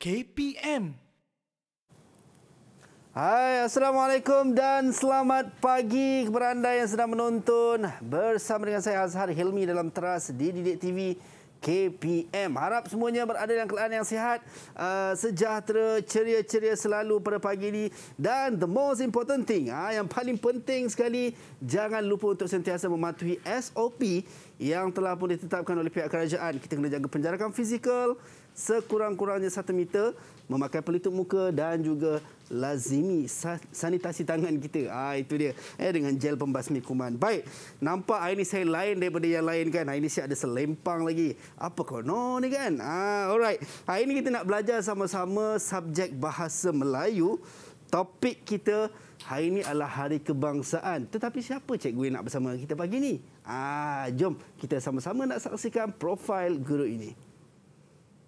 KPM. Hai, Assalamualaikum dan selamat pagi kepada anda yang sedang menonton bersama dengan saya Azhar Hilmi dalam teras di Didik TV KPM. Harap semuanya berada dalam keadaan yang sihat, uh, sejahtera, ceria-ceria selalu pada pagi ini. Dan the most important thing, uh, yang paling penting sekali, jangan lupa untuk sentiasa mematuhi SOP yang telah pun ditetapkan oleh pihak kerajaan. Kita kena jaga penjarakan fizikal, sekurang-kurangnya satu meter, memakai pelitup muka dan juga lazimi sanitasi tangan kita. Ah itu dia. Eh dengan gel pembasmi kuman. Baik. Nampak hari ini saya lain daripada yang lain kan. Hari ini saya ada selempang lagi. Apa kau no ni kan? Ah alright. Hari ini kita nak belajar sama-sama subjek bahasa Melayu. Topik kita hari ini adalah hari kebangsaan. Tetapi siapa cikgu yang nak bersama kita pagi ni? Ah jom kita sama-sama nak saksikan profil guru ini.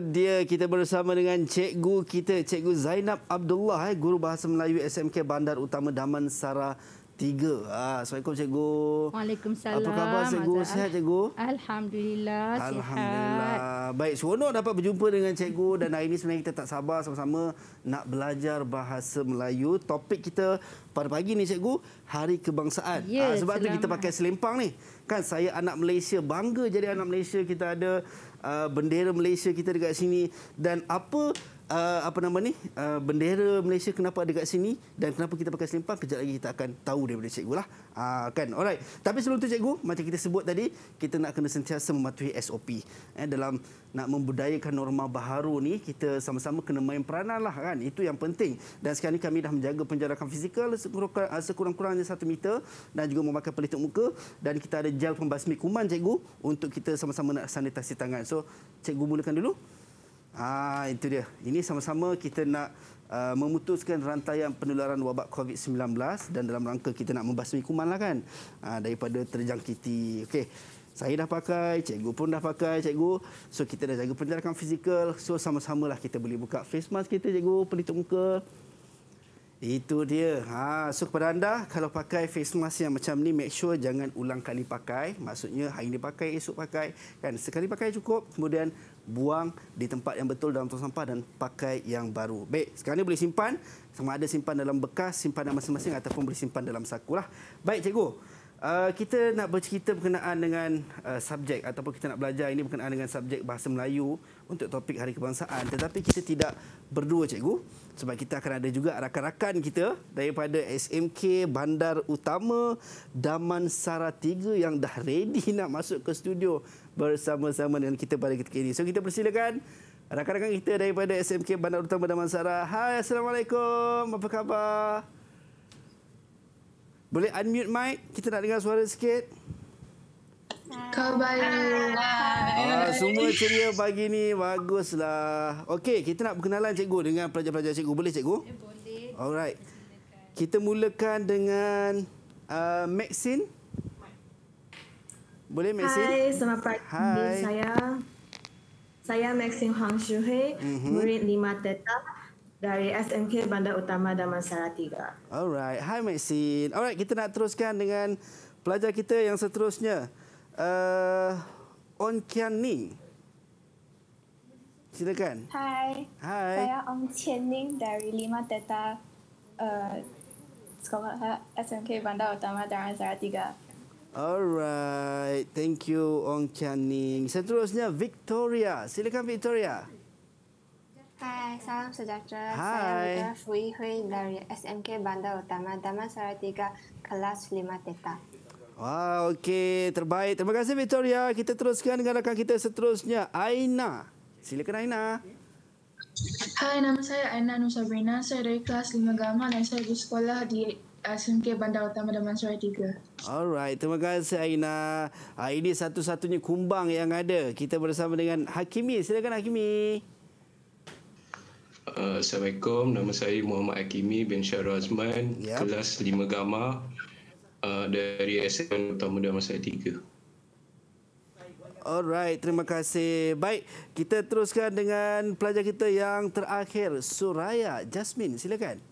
dia kita bersama dengan cikgu kita cikgu Zainab Abdullah eh guru bahasa Melayu SMK Bandar Utama Daman Sara Tiga. Ah, assalamualaikum cikgu. Waalaikumsalam. Apa khabar cikgu? Sihat cikgu? Alhamdulillah sihat. Alhamdulillah. Baik seronok dapat berjumpa dengan cikgu dan hari ini sebenarnya kita tak sabar sama-sama nak belajar bahasa Melayu. Topik kita pada pagi ni cikgu Hari Kebangsaan. Ya, ah, sebab selamat. tu kita pakai selempang ni. Kan saya anak Malaysia, bangga jadi anak Malaysia kita ada Ah, bendera Malaysia kita dekat sini dan apa uh, apa nama ni uh, bendera Malaysia kenapa ada kat sini dan kenapa kita pakai selempang kejap lagi kita akan tahu daripada cikgu lah uh, kan alright tapi sebelum tu cikgu macam kita sebut tadi kita nak kena sentiasa mematuhi SOP eh, dalam nak membudayakan norma baharu ni kita sama-sama kena main peranan lah kan itu yang penting dan sekarang ni kami dah menjaga penjarakan fizikal ah, sekurang-kurangnya satu meter dan juga memakai pelitup muka dan kita ada gel pembasmi kuman cikgu untuk kita sama-sama nak sanitasi tangan so cikgu mulakan dulu Ah itu dia. Ini sama-sama kita nak uh, memutuskan rantaian penularan wabak COVID-19 dan dalam rangka kita nak membasmi kumanlah kan uh, daripada terjangkiti. Okey. Saya dah pakai, cikgu pun dah pakai, cikgu. So kita dah jaga penjarakan fizikal. So sama-samalah kita boleh buka face mask kita, cikgu, pelitup muka. Itu dia. Ha, so kepada anda, kalau pakai face mask yang macam ni, make sure jangan ulang kali pakai. Maksudnya hari ini pakai, esok pakai. Kan? Sekali pakai cukup, kemudian buang di tempat yang betul dalam tong sampah dan pakai yang baru. Baik, sekarang ni boleh simpan. Sama ada simpan dalam bekas, simpan simpanan masing-masing ataupun boleh simpan dalam sakulah. Baik, cikgu. Uh, kita nak bercerita berkenaan dengan uh, subjek ataupun kita nak belajar ini berkenaan dengan subjek bahasa Melayu untuk topik Hari Kebangsaan. Tetapi kita tidak berdua, cikgu. Sebab kita akan ada juga rakan-rakan kita daripada SMK Bandar Utama Damansara 3 yang dah ready nak masuk ke studio bersama-sama dengan kita pada ketika ini. So kita persilakan rakan-rakan kita daripada SMK Bandar Utama Damansara. Hai, Assalamualaikum. Apa khabar? Boleh unmute mic? Kita nak dengar suara sikit. Khabar Ah, semua ceria pagi ni baguslah. Okey, kita nak berkenalan cikgu dengan pelajar-pelajar cikgu. Boleh cikgu? Eh, boleh. Alright. Kita mulakan dengan uh, Maxine. Boleh Maxine? Hai, selamat pagi Hai. saya. Saya Maxine Huang Shuhei, mm-hmm. murid lima teta dari SMK Bandar Utama Damansara 3. Alright, hai Maxine. Alright, kita nak teruskan dengan pelajar kita yang seterusnya. Uh, eh, On Kian Ning. Silakan. Hai. Hai. Saya Ong Qian Ning dari Lima Teta uh, Sekolah eh, SMK Bandar Utama Darmasara Alright, thank you Ong Chaning. Seterusnya Victoria, silakan Victoria. Hai, salam sejahtera. Hai. Saya Mika Fui Hui dari SMK Bandar Utama Taman Saratiga kelas 5 Teta. wow, okey. Terbaik. Terima kasih Victoria. Kita teruskan dengan rakan kita seterusnya, Aina. Silakan Aina. Hai, nama saya Aina Nusabrina. Saya dari kelas 5 Gama dan saya bersekolah di Ah, SMK Bandar Utama Damansara 3. Alright, terima kasih Aina. Ah, ini satu-satunya kumbang yang ada. Kita bersama dengan Hakimi. Silakan Hakimi. Uh, Assalamualaikum. Nama saya Muhammad Hakimi bin Syahrul Azman. Yep. Ya. Kelas 5 Gama. Uh, dari SMK Bandar Utama Damansara 3. Alright, terima kasih. Baik, kita teruskan dengan pelajar kita yang terakhir, Suraya Jasmine. Silakan.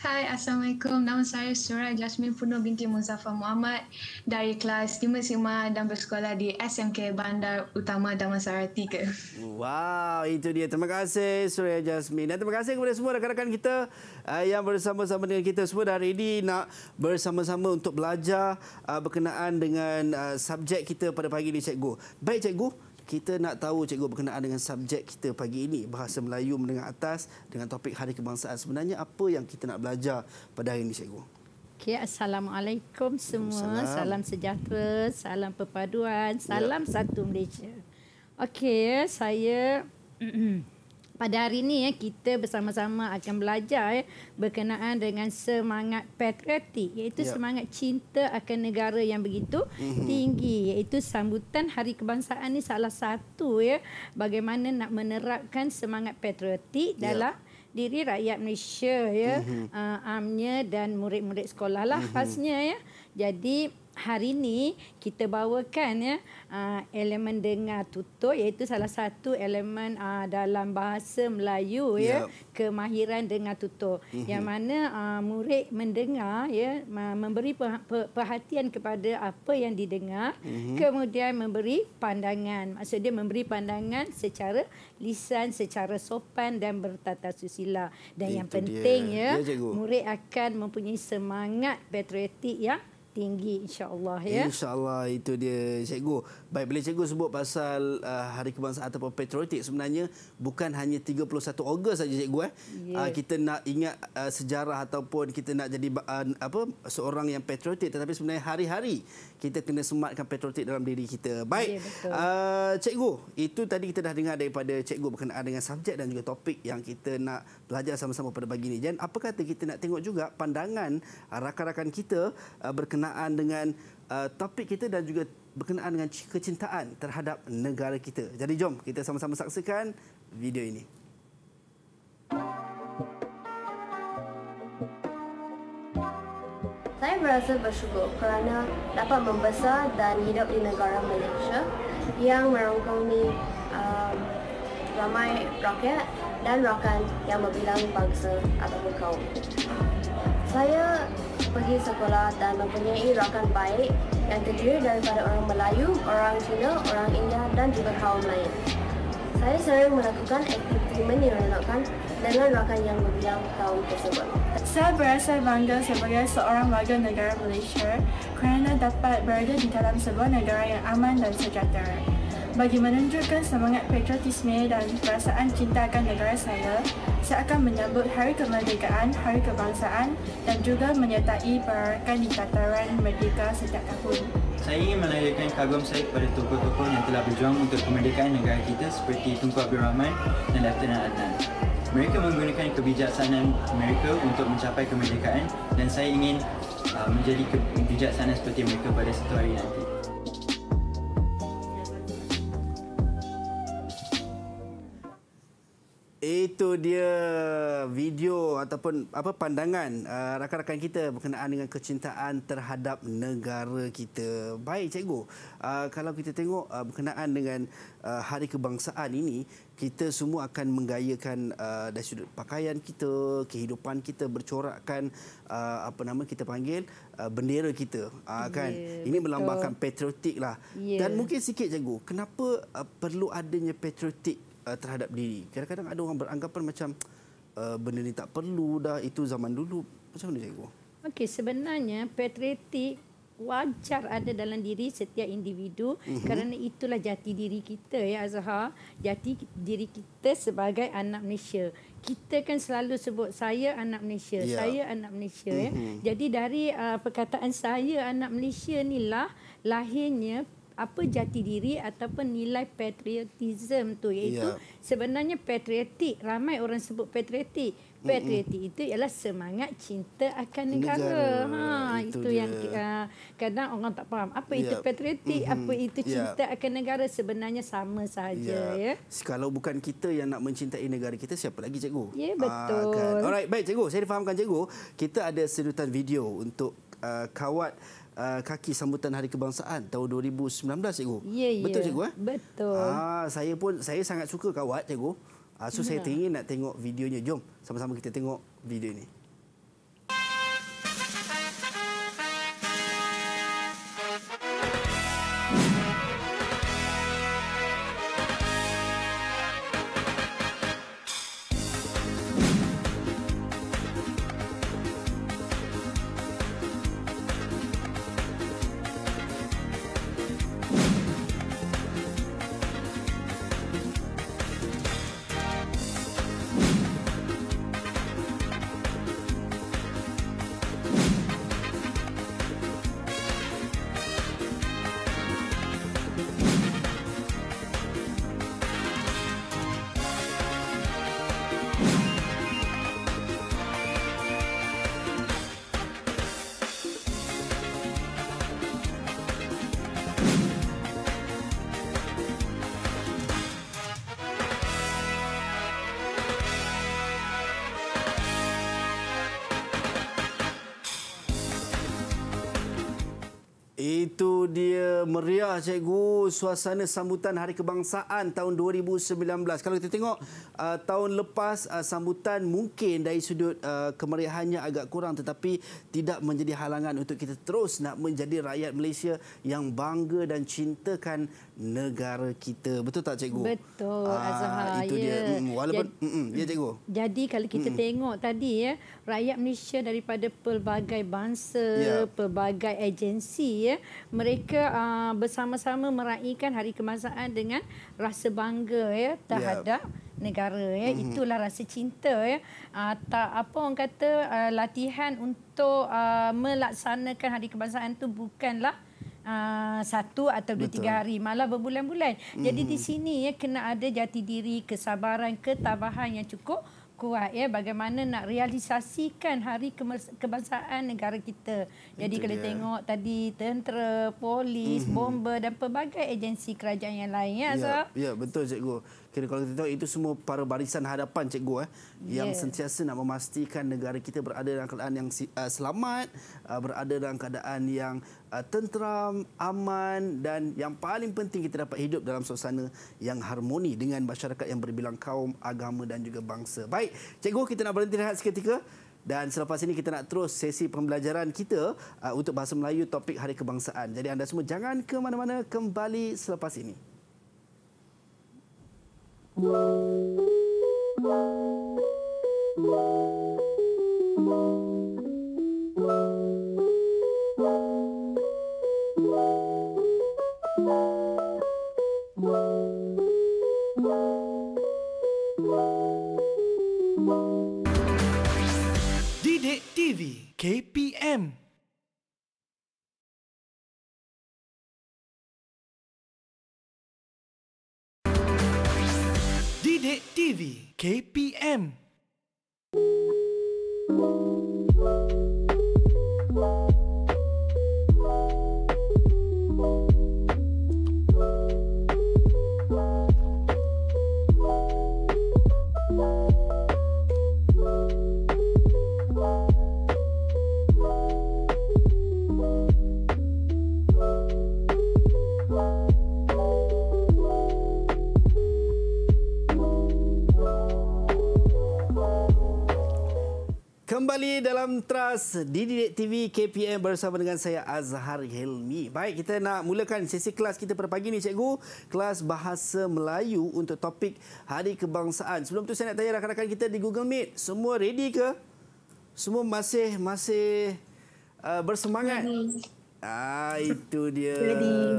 Hai, Assalamualaikum. Nama saya Surah Jasmine Puno binti Muzaffar Muhammad dari kelas 5 Sigma dan bersekolah di SMK Bandar Utama Damansara 3. Wow, itu dia. Terima kasih Surah Jasmine. Dan terima kasih kepada semua rakan-rakan kita eh, yang bersama-sama dengan kita semua dah ready nak bersama-sama untuk belajar eh, berkenaan dengan eh, subjek kita pada pagi ini, Cikgu. Baik, Cikgu. Cikgu kita nak tahu cikgu berkenaan dengan subjek kita pagi ini bahasa Melayu menengah atas dengan topik hari kebangsaan sebenarnya apa yang kita nak belajar pada hari ini cikgu Okay, Assalamualaikum semua. Salam sejahtera, salam perpaduan, ya. salam ya. satu Malaysia. Okey, saya Pada hari ini ya eh, kita bersama-sama akan belajar eh, berkenaan dengan semangat patriotik iaitu ya. semangat cinta akan negara yang begitu mhm. tinggi iaitu sambutan Hari Kebangsaan ini salah satu ya bagaimana nak menerapkan semangat patriotik ya. dalam diri rakyat Malaysia ya mm uh, amnya dan murid-murid sekolah lah mm-hmm. khasnya ya jadi hari ini kita bawakan ya ah, elemen dengar tutur iaitu salah satu elemen ah, dalam bahasa Melayu ya yep. Ya. kemahiran dengar tutur mm-hmm. yang mana ah, murid mendengar ya memberi perhatian kepada apa yang didengar mm-hmm. kemudian memberi pandangan maksud dia memberi pandangan secara lisan secara sopan dan bertata susila dan Itu yang penting dia. ya dia ya, murid akan mempunyai semangat patriotik yang tinggi insyaallah ya. Insyaallah itu dia cikgu. Baik boleh cikgu sebut pasal uh, hari kebangsaan ataupun patriotik sebenarnya bukan hanya 31 Ogos saja cikgu eh. Yeah. Uh, kita nak ingat uh, sejarah ataupun kita nak jadi uh, apa seorang yang patriotik tetapi sebenarnya hari-hari kita kena sematkan patriotik dalam diri kita. Baik. Yeah, ya, uh, cikgu, itu tadi kita dah dengar daripada cikgu berkenaan dengan subjek dan juga topik yang kita nak belajar sama-sama pada pagi ini. Dan apa kata kita nak tengok juga pandangan uh, rakan-rakan kita uh, berkenaan berkenaan dengan uh, topik kita dan juga berkenaan dengan kecintaan terhadap negara kita. Jadi jom kita sama-sama saksikan video ini. Saya merasa bersyukur kerana dapat membesar dan hidup di negara Malaysia yang merangkumi uh, ramai rakyat dan rakan yang berbilang bangsa ataupun kaum. Saya pergi sekolah dan mempunyai rakan baik yang terdiri daripada orang Melayu, orang Cina, orang India dan juga kaum lain. Saya sering melakukan aktiviti menyeronokkan dengan rakan yang berbilang kaum tersebut. Saya berasa bangga sebagai seorang warga negara Malaysia kerana dapat berada di dalam sebuah negara yang aman dan sejahtera. Bagi menunjukkan semangat patriotisme dan perasaan cinta akan negara saya, saya akan menyambut Hari Kemerdekaan, Hari Kebangsaan dan juga menyertai perayaan di tataran merdeka setiap tahun. Saya ingin menanyakan kagum saya kepada tokoh-tokoh yang telah berjuang untuk kemerdekaan negara kita seperti Tunku Abdul Rahman dan Lieutenant Adnan. Mereka menggunakan kebijaksanaan mereka untuk mencapai kemerdekaan dan saya ingin uh, menjadi kebijaksanaan seperti mereka pada satu hari nanti. Itu dia video ataupun apa pandangan uh, rakan-rakan uh, kita berkenaan dengan kecintaan terhadap negara kita. Baik cikgu, uh, kalau kita tengok uh, berkenaan dengan uh, hari kebangsaan ini, kita semua akan menggayakan uh, dari sudut pakaian kita, kehidupan kita bercorakkan uh, apa nama kita panggil uh, bendera kita uh, kan. Yeah, ini melambangkan patriotik lah. Yeah. Dan ya. mungkin sikit cikgu, kenapa uh, perlu adanya patriotik uh, terhadap diri. Kadang-kadang ada orang beranggapan macam uh, benda ni tak perlu dah, itu zaman dulu. Macam mana cikgu? Okey, sebenarnya patriotik wajar ada dalam diri setiap individu mm-hmm. kerana itulah jati diri kita ya Azhar jati diri kita sebagai anak Malaysia kita kan selalu sebut saya anak Malaysia yeah. saya anak Malaysia mm-hmm. ya mhm. jadi dari uh, perkataan saya anak Malaysia inilah lahirnya apa jati diri ataupun nilai patriotism tu iaitu yeah. sebenarnya patriotik ramai orang sebut patriotik patriotik mm-hmm. itu ialah semangat cinta akan negara, negara. ha itu, itu yang uh, kadang orang tak faham apa yeah. itu ya. patriotik mm-hmm. apa itu ya. cinta yeah. akan negara sebenarnya sama sahaja yeah. ya kalau bukan kita yang nak mencintai negara kita siapa lagi cikgu ya yeah, betul ah, kan. alright baik cikgu saya fahamkan cikgu kita ada sedutan video untuk uh, kawat Uh, kaki sambutan Hari Kebangsaan tahun 2019 cikgu. Ya, ya. Betul cikgu eh? Betul. Ah saya pun saya sangat suka kawat cikgu. Ah so ya. saya teringin nak tengok videonya. Jom sama-sama kita tengok video ini. Cikgu, suasana sambutan Hari Kebangsaan tahun 2019. Kalau kita tengok uh, tahun lepas uh, sambutan mungkin dari sudut uh, kemeriahannya agak kurang tetapi tidak menjadi halangan untuk kita terus nak menjadi rakyat Malaysia yang bangga dan cintakan negara kita. Betul tak cikgu? Betul ah, Azhar. Itu ya. dia. Mm, walaupun ya, mm, ya cikgu. Jadi kalau kita mm. tengok tadi ya, rakyat Malaysia daripada pelbagai bangsa, yeah. pelbagai agensi ya, mereka uh, bersama-sama meraikan hari kebangsaan dengan rasa bangga ya terhadap yeah negara ya hmm, hmm. itulah rasa cinta ya uh, tak apa orang kata uh, latihan untuk uh, melaksanakan hari kebangsaan tu bukanlah uh, satu atau dua Betul. tiga hari malah berbulan-bulan. Mm-hmm. Jadi di mhm. sini ya kena ada jati diri, kesabaran, ketabahan yang cukup kuat ya bagaimana nak realisasikan hari kebangsaan negara kita. Jadi Itu kalau dia. Ya. tengok tadi tentera, polis, mm-hmm. bomba dan pelbagai agensi kerajaan yang lain ya. Ya, so. ya betul cikgu kira kalau kita tahu itu semua para barisan hadapan cikgu eh yang sentiasa nak memastikan negara kita berada dalam keadaan yang uh, selamat uh, berada dalam keadaan yang uh, tenteram aman dan yang paling penting kita dapat hidup dalam suasana yang harmoni dengan masyarakat yang berbilang kaum agama dan juga bangsa baik cikgu kita nak berhenti rehat seketika dan selepas ini kita nak terus sesi pembelajaran kita uh, untuk bahasa Melayu topik Hari Kebangsaan. Jadi anda semua jangan ke mana-mana kembali selepas ini. Didik TV KPM Cik TV KPM. kembali dalam Trust Didik TV KPM bersama dengan saya Azhar Helmi. Baik, kita nak mulakan sesi kelas kita pada pagi ni cikgu. Kelas Bahasa Melayu untuk topik Hari Kebangsaan. Sebelum tu saya nak tanya rakan-rakan kita di Google Meet, semua ready ke? Semua masih masih uh, bersemangat? Ah itu dia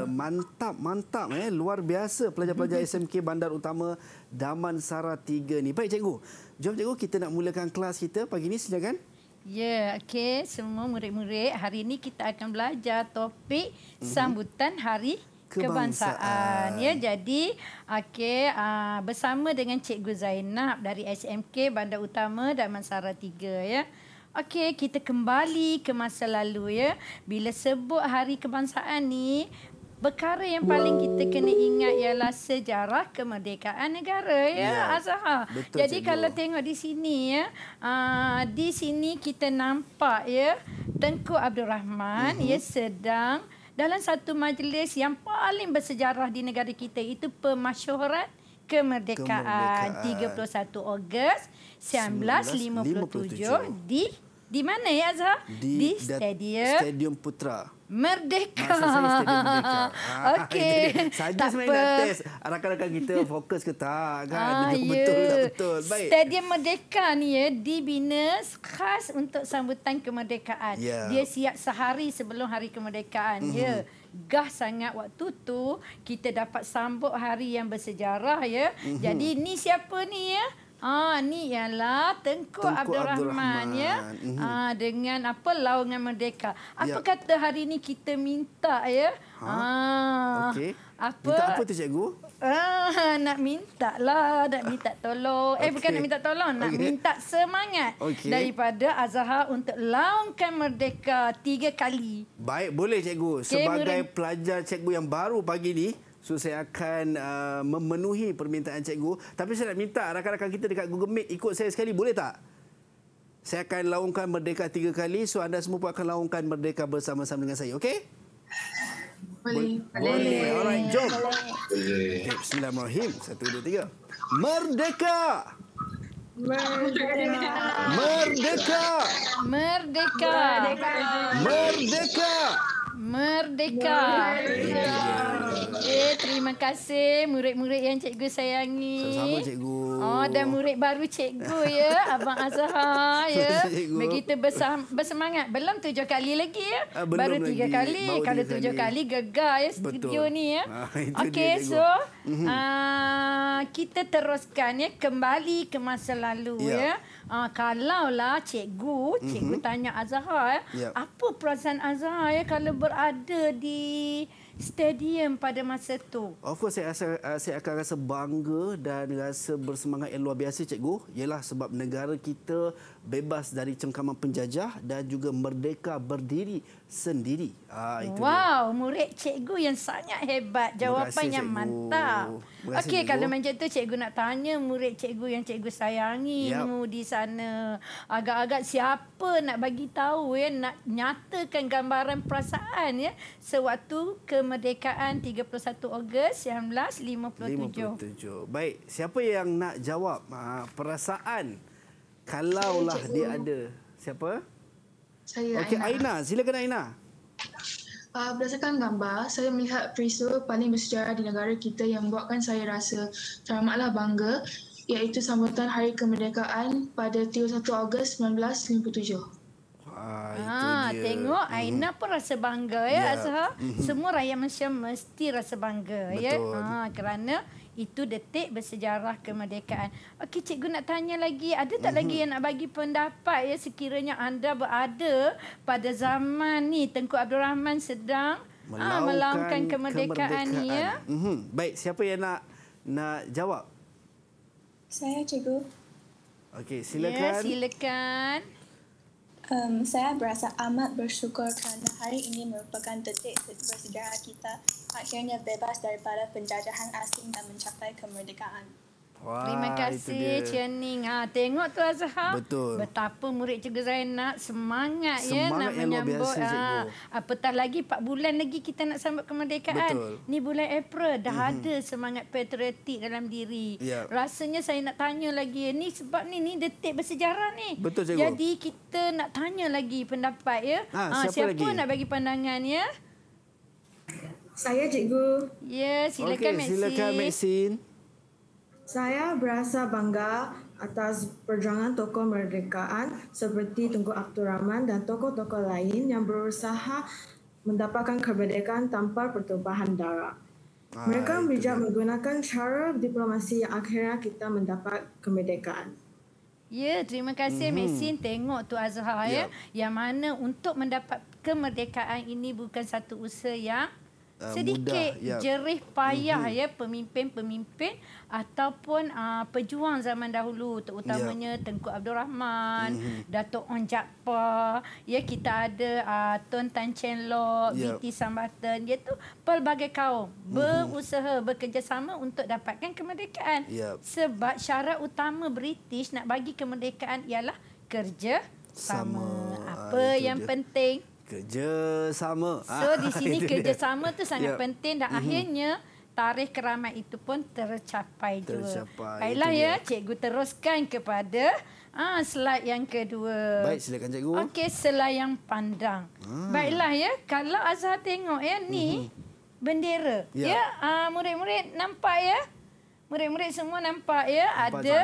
mantap mantap eh luar biasa pelajar-pelajar SMK Bandar Utama Daman Sara 3 ni. Baik cikgu. Jom cikgu kita nak mulakan kelas kita pagi ini silakan. Ya, yeah, okay. semua murid-murid hari ini kita akan belajar topik mhm. sambutan hari kebangsaan. kebangsaan. Ya, jadi okay. uh, ah, bersama dengan cikgu Zainab dari SMK Bandar Utama Daman Sara 3 ya. Okey, kita kembali ke masa lalu ya. Bila sebut hari kebangsaan ni, perkara yang paling kita kena ingat ialah sejarah kemerdekaan negara ya, ya Azha. Jadi cikgu. kalau tengok di sini ya, aa, ah, di sini kita nampak ya Tengku Abdul Rahman uh-huh. ya sedang dalam satu majlis yang paling bersejarah di negara kita itu pemasyhuran kemerdekaan, kemerdekaan 31 Ogos 1979. 1957 di di mana ya Azhar? Di, di stadium Stadium Putra. Merdeka. Ah, ah, Okey. Saya okay. sebenarnya nak test rakan-rakan kita fokus ke tak kan? Ah, ya. betul tak betul. Baik. Stadium Merdeka ni ya dibina khas untuk sambutan kemerdekaan. Yeah. Dia siap sehari sebelum hari kemerdekaan mm-hmm. ya. Mhm. Gah sangat waktu tu kita dapat sambut hari yang bersejarah ya. Mm-hmm. Jadi ni siapa ni ya? Ah ni ialah Tengku, Tengku Abdul, Abdul ya. Rahman, Rahman ya. Mm-hmm. Ah dengan apa Lawangan Merdeka. Apa ya. kata hari ini kita minta ya? Ha? Ah. Okey. Apa? Minta apa tu cikgu? Ah nak minta lah, nak minta tolong. Okay. Eh bukan nak minta tolong, nak okay. minta semangat okay. daripada Azhar untuk Lawangan Merdeka tiga kali. Baik, boleh cikgu. Okay, Sebagai murid. pelajar cikgu yang baru pagi ni, So saya akan uh, memenuhi permintaan cikgu. Tapi saya nak minta rakan-rakan kita dekat Google Meet ikut saya sekali. Boleh tak? Saya akan laungkan Merdeka tiga kali. So anda semua pun akan laungkan Merdeka bersama-sama dengan saya. Okey? Boleh. Boleh. Boleh. Alright, jom. Boleh. Okay, Bismillahirrahmanirrahim. Satu, dua, tiga. Merdeka! Merdeka! Merdeka! Merdeka! Merdeka! Merdeka! Merdeka! Merdeka. Merdeka. Okay, terima kasih murid-murid yang cikgu sayangi. Sama-sama cikgu. Oh, dan murid baru cikgu ya, Abang Azhar ya. Begitu besar, bersemangat. Belum tujuh kali lagi ya. Ah, belum baru lagi. tiga kali. Baru Kalau tujuh kali, kali gegar ya studio Betul. ni ya. Ah, Okey, so uh, kita teruskan ya kembali ke masa lalu ya. ya. Uh, lah, cikgu, mhm. cikgu mm-hmm. tanya Azhar, eh, yep. apa perasaan Azhar eh, kalau berada di stadium pada masa itu. Of course saya rasa eh, saya akan rasa bangga dan rasa bersemangat yang luar biasa cikgu. Yalah sebab negara kita bebas dari cengkaman penjajah dan juga merdeka berdiri sendiri. Ah, itu wow, dia. murid cikgu yang sangat hebat. Jawapan yang mantap. Okey, kalau macam itu cikgu nak tanya murid cikgu yang cikgu sayangi yep. mu di sana. Agak-agak siapa nak bagi tahu ya, nak nyatakan gambaran perasaan ya sewaktu kemerdekaan 31 Ogos 1957. 57. Baik, siapa yang nak jawab ah, perasaan Kalaulah dia ada. Siapa? Saya okay, Aina. Aina. Silakan Aina. Uh, berdasarkan gambar, saya melihat peristiwa paling bersejarah di negara kita yang membuatkan saya rasa teramatlah bangga iaitu sambutan Hari Kemerdekaan pada 31 Ogos 1957. Ah, itu ah dia. tengok mhm. Aina pun rasa bangga ya yeah. Azhar. hmm Semua rakyat Malaysia mesti rasa bangga ya? Betul. ya. Ah kerana itu detik bersejarah kemerdekaan. Okey, cikgu nak tanya lagi, ada tak mm -hmm. lagi mhm. yang nak bagi pendapat ya sekiranya anda berada pada zaman ni Tengku Abdul Rahman sedang melaukan, ha, melaukan kemerdekaan, ni ya? Mm -hmm. Baik, siapa yang nak nak jawab? Saya, cikgu. Okey, silakan. Ya, silakan um, saya berasa amat bersyukur kerana hari ini merupakan detik bersejarah kita akhirnya bebas daripada penjajahan asing dan mencapai kemerdekaan. Wah, Terima kasih Cianing. Ah, tengok tu Azhar. Betul. Betapa murid cikgu Zainab semangat, semangat ya nak menyambut. Ha, apatah lagi 4 bulan lagi kita nak sambut kemerdekaan. Betul. Ni bulan April dah mm-hmm. ada semangat patriotik dalam diri. Yeah. Rasanya saya nak tanya lagi ni sebab ni ni detik bersejarah ni. Betul cikgu. Jadi kita nak tanya lagi pendapat ya. Ha, siapa, ha, siapa lagi? nak bagi pandangan ya? Saya cikgu. Ya, silakan okay, Maxine. Silakan Maxine. Saya berasa bangga atas perjuangan tokoh merdekaan seperti Tunku Abdul Rahman dan tokoh-tokoh lain yang berusaha mendapatkan kemerdekaan tanpa pertumpahan darah. Ah, Mereka bijak dia. menggunakan cara diplomasi yang akhirnya kita mendapat kemerdekaan. Ya, terima kasih mm-hmm. Mesin tengok tu Azhar yeah. ya. Yang mana untuk mendapat kemerdekaan ini bukan satu usaha yang Uh, sedikit mudah, ya. jerih payah mm-hmm. ya pemimpin-pemimpin ataupun uh, pejuang zaman dahulu terutamanya ya. Tengku Abdul Rahman, mm-hmm. Datuk Ong Jakpa, ya kita ada uh, Tun Tan Chen Lok, ya. BT Sambatan, dia tu pelbagai kaum mm-hmm. berusaha bekerjasama untuk dapatkan kemerdekaan. Ya. Sebab syarat utama British nak bagi kemerdekaan ialah kerja sama. sama. Ah, Apa ah, yang dia. penting kerjasama. So ah, di sini kerjasama tu sangat yep. penting dan mm-hmm. akhirnya tarikh keramaian itu pun tercapai, tercapai juga. Baiklah ya, dia. cikgu teruskan kepada ah slide yang kedua. Baik, silakan cikgu. Okey, yang pandang. Hmm. Baiklah ya, kalau Azhar tengok ya ni mm-hmm. bendera. Yep. Ya. ya, ah, murid-murid nampak ya? Murid-murid semua nampak ya nampak ada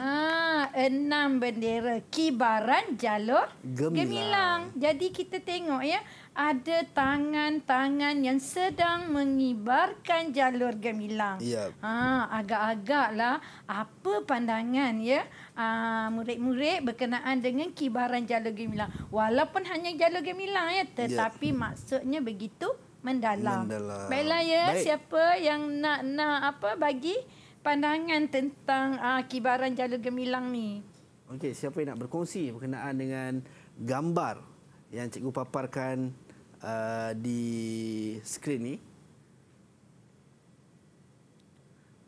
ah, enam bendera kibaran jalur gemilang. gemilang. Jadi kita tengok ya ada tangan-tangan yang sedang mengibarkan jalur gemilang. Yep. Ha, ah, agak-agaklah apa pandangan ya ah, murid-murid berkenaan dengan kibaran jalur gemilang. Walaupun hanya jalur gemilang ya tetapi yep. maksudnya begitu mendalam. mendalam. Baiklah ya, Baik. siapa yang nak nak apa bagi pandangan tentang uh, kibaran Jalur Gemilang ni? Okey, siapa yang nak berkongsi berkenaan dengan gambar yang cikgu paparkan uh, di skrin ni?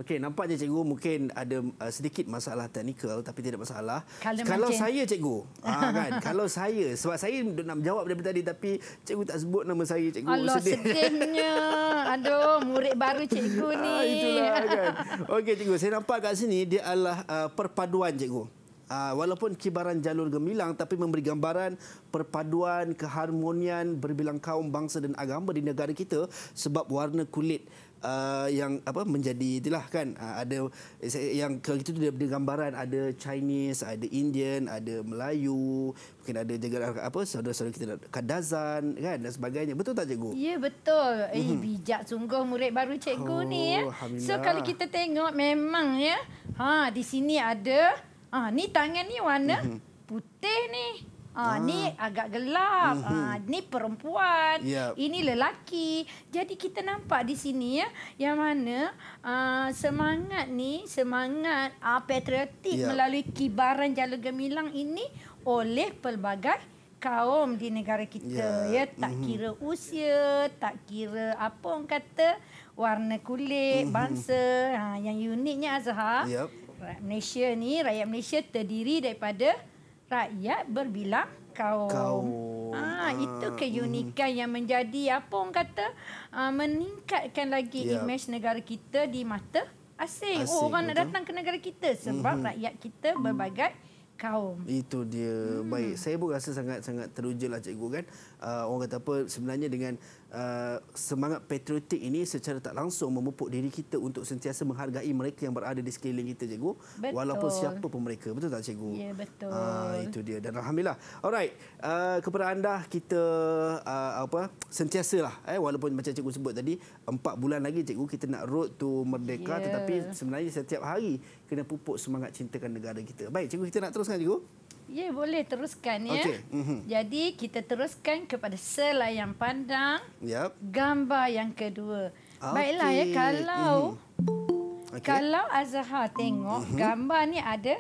Okey, nampaknya cikgu mungkin ada uh, sedikit masalah teknikal tapi tidak masalah. Kalau, kalau saya cikgu, ah, kan? kalau saya sebab saya nak menjawab dari tadi tapi cikgu tak sebut nama saya cikgu. Allah sedih. sedihnya. Aduh, murid baru cikgu ah, ni. Ah, itulah kan. Okey cikgu, saya nampak kat sini dia adalah uh, perpaduan cikgu. Uh, walaupun kibaran jalur gemilang tapi memberi gambaran perpaduan keharmonian berbilang kaum bangsa dan agama di negara kita sebab warna kulit uh, yang apa menjadi itulah kan uh, ada eh, yang kalau itu tu ada gambaran ada Chinese, ada Indian, ada Melayu, mungkin ada juga apa saudara-saudara kita Kadazan kan dan sebagainya. Betul tak cikgu? Ya betul. Eh mm-hmm. bijak sungguh murid baru cikgu oh, ni ya. Oh, so kalau kita tengok memang ya. Ha di sini ada ha, ni tangan ni warna mm-hmm. putih ni. Ha, ha. Ni agak gelap. Uh-huh. Ha, ni perempuan. Yep. Ini lelaki. Jadi kita nampak di sini ya, yang mana uh, semangat ni, semangat uh, patriotik yep. melalui kibaran Jalur Gemilang ini oleh pelbagai kaum di negara kita yeah. ya tak mm-hmm. kira usia tak kira apa orang kata warna kulit mm-hmm. bangsa ha yang uniknya Azhar yep. Malaysia ni rakyat Malaysia terdiri daripada rakyat berbilang kaum. kaum. Ha, ha, itu hmm. keunikan hmm. yang menjadi apa orang kata uh, meningkatkan lagi ya. imej negara kita di mata asing. Oh, asing oh, orang nak datang ke negara kita sebab hmm. rakyat kita hmm. berbagai kaum. Itu dia. Hmm. Baik, saya pun rasa sangat-sangat terujalah cikgu kan. Uh, orang kata apa sebenarnya dengan uh, semangat patriotik ini secara tak langsung memupuk diri kita untuk sentiasa menghargai mereka yang berada di sekeliling kita cikgu betul. walaupun siapa pun mereka betul tak cikgu ya betul uh, itu dia dan alhamdulillah alright uh, kepada anda kita uh, apa sentiasalah eh walaupun macam cikgu sebut tadi empat bulan lagi cikgu kita nak road to merdeka ya. tetapi sebenarnya setiap hari kena pupuk semangat cintakan negara kita baik cikgu kita nak teruskan cikgu Ya, boleh teruskan ya. Okay. Mm-hmm. Jadi kita teruskan kepada yang pandang. Yep. Gambar yang kedua. Okay. Baiklah ya kalau mm-hmm. okay. kalau Azhar tengok mm-hmm. gambar ni ada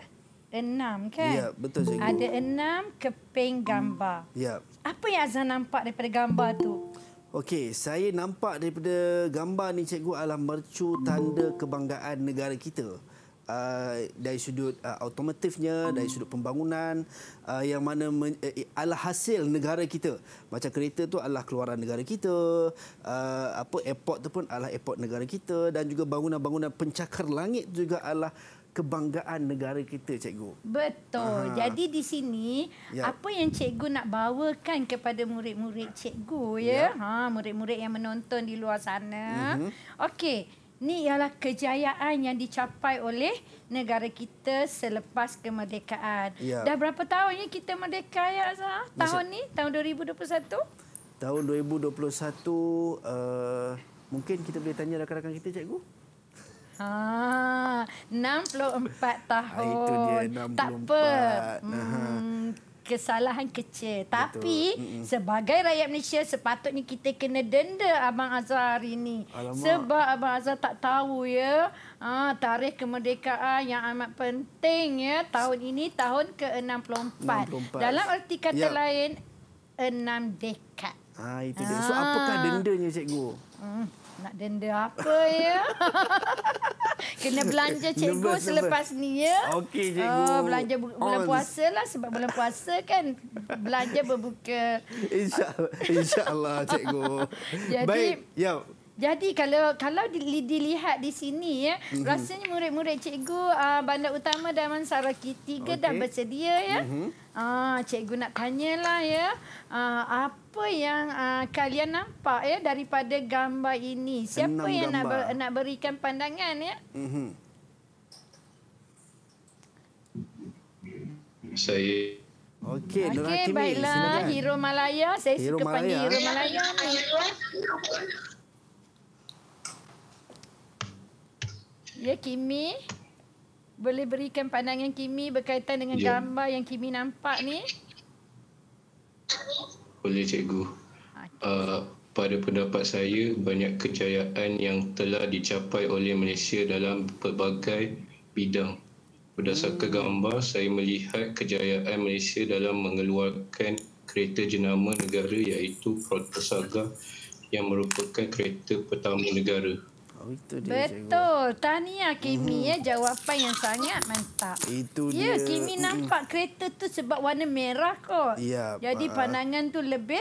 enam kan? Ya, betul cikgu. Ada enam keping gambar. Ya. Apa yang Azhar nampak daripada gambar tu? Okey, saya nampak daripada gambar ni cikgu adalah mercu tanda kebanggaan negara kita uh, dari sudut uh, automotifnya, hmm. dari sudut pembangunan uh, yang mana men, uh, eh, eh, adalah hasil negara kita. Macam kereta tu adalah keluaran negara kita, uh, apa airport tu pun adalah airport negara kita dan juga bangunan-bangunan pencakar langit juga adalah kebanggaan negara kita cikgu. Betul. Aha. Jadi di sini ya. apa yang cikgu nak bawakan kepada murid-murid cikgu ya. ya. Ha murid-murid yang menonton di luar sana. Uh-huh. Okey. Ini ialah kejayaan yang dicapai oleh negara kita selepas kemerdekaan. Ya. Dah berapa tahun tahunnya kita merdeka ya Azhar? Tahun ni, tahun 2021? Tahun 2021 uh, eh, mungkin kita boleh tanya rakan-rakan kita cikgu. Ah, 64 tahun. Itu dia 64. Tak apa. Hmm kesalahan kecil. Betul. Tapi mm-hmm. sebagai rakyat Malaysia sepatutnya kita kena denda Abang Azhar ini. Alamak. Sebab Abang Azhar tak tahu ya ha, tarikh kemerdekaan yang amat penting ya tahun ini tahun ke-64. 64. Dalam erti kata yep. Ya. lain enam dekad. Ah ha, itu dia. Ah. So apakah dendanya cikgu? Hmm. Nak denda apa ya? Kena belanja cikgu nervous, nervous. selepas ni ya. Okey cikgu. Oh, belanja bu- bulan puasa lah sebab bulan puasa kan belanja berbuka. Insya-Allah insya cikgu. Jadi, Baik. Ya. Jadi kalau kalau dilihat di sini ya, mm-hmm. rasanya murid-murid cikgu uh, Bandar Utama dan Mansara kita okay. dah bersedia ya. Mm-hmm. Uh, cikgu nak tanya lah ya. Uh, apa yang uh, kalian nampak ya daripada gambar ini? Siapa Enam yang gambar. nak nak berikan pandangan ya? Mhm. Saya Okey, okay, baiklah. Hero Malaya. Saya hero suka Malaya. panggil Hero Malaya. Ya Kimi Boleh berikan pandangan Kimi berkaitan dengan ya. gambar yang Kimi nampak ni Boleh cikgu uh, Pada pendapat saya banyak kejayaan yang telah dicapai oleh Malaysia dalam pelbagai bidang Berdasarkan hmm. gambar saya melihat kejayaan Malaysia dalam mengeluarkan kereta jenama negara iaitu Protosaga yang merupakan kereta pertama negara. Oh, itu dia Betul. Cikgu. Tahniah Kimi mm. ya jawapan yang sangat mantap. Itu ya, dia. Ya, Kimi nampak kereta tu sebab warna merah kok. Ya, Jadi Pak. Ah. pandangan tu lebih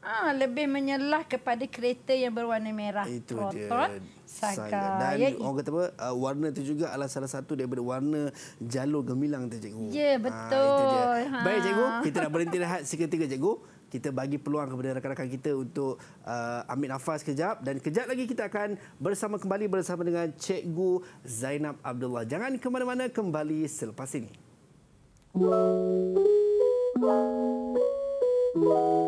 ah lebih menyelah kepada kereta yang berwarna merah. Itu Kotor. dia. Sangat. Dan ya, orang kata apa, uh, warna itu juga adalah salah satu daripada warna jalur gemilang itu, cikgu. Ya, betul. Ah, ha, itu dia. Baik, ha. cikgu. Kita nak berhenti rehat seketika, cikgu kita bagi peluang kepada rakan-rakan kita untuk uh, ambil nafas kejap dan kejap lagi kita akan bersama kembali bersama dengan Cikgu Zainab Abdullah. Jangan ke mana-mana kembali selepas ini. Wow. Wow. Wow.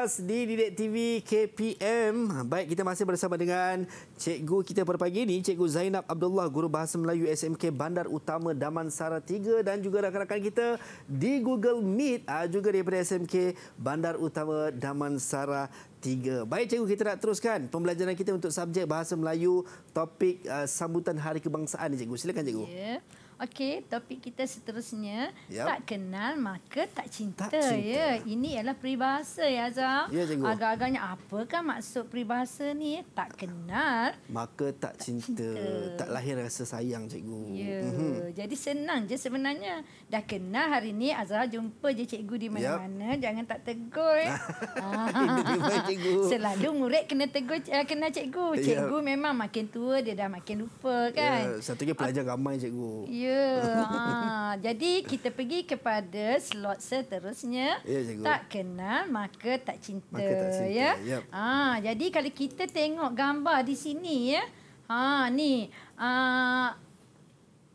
Pagas di Didik TV KPM. Baik, kita masih bersama dengan cikgu kita pada pagi ini, Cikgu Zainab Abdullah, Guru Bahasa Melayu SMK Bandar Utama Damansara 3 dan juga rakan-rakan kita di Google Meet ah, juga daripada SMK Bandar Utama Damansara 3. Baik, cikgu kita nak teruskan pembelajaran kita untuk subjek Bahasa Melayu topik uh, sambutan Hari Kebangsaan ni, cikgu. Silakan, cikgu. Yeah. Okey, topik kita seterusnya yep. tak kenal maka tak cinta, tak cinta ya. Ini ialah peribahasa ya Azam. Ya, Agak-agaknya apa kan maksud peribahasa ni ya? tak kenal maka tak, cinta. cinta, tak lahir rasa sayang cikgu. Ya. Mm-hmm. Jadi senang je sebenarnya. Dah kenal hari ni Azra jumpa je cikgu di mana-mana, yep. jangan tak tegur. Ya. ah. cikgu. Selalu murid kena tegur uh, eh, kena cikgu. Cikgu yep. memang makin tua dia dah makin lupa kan. Ya, satu lagi pelajar ramai cikgu. Ya yeah. ha. Jadi kita pergi kepada slot seterusnya. Yeah, Tak kenal maka tak cinta. Maka tak cinta. Ya? Yep. Ha. Jadi kalau kita tengok gambar di sini ya. Ha ni. Ha.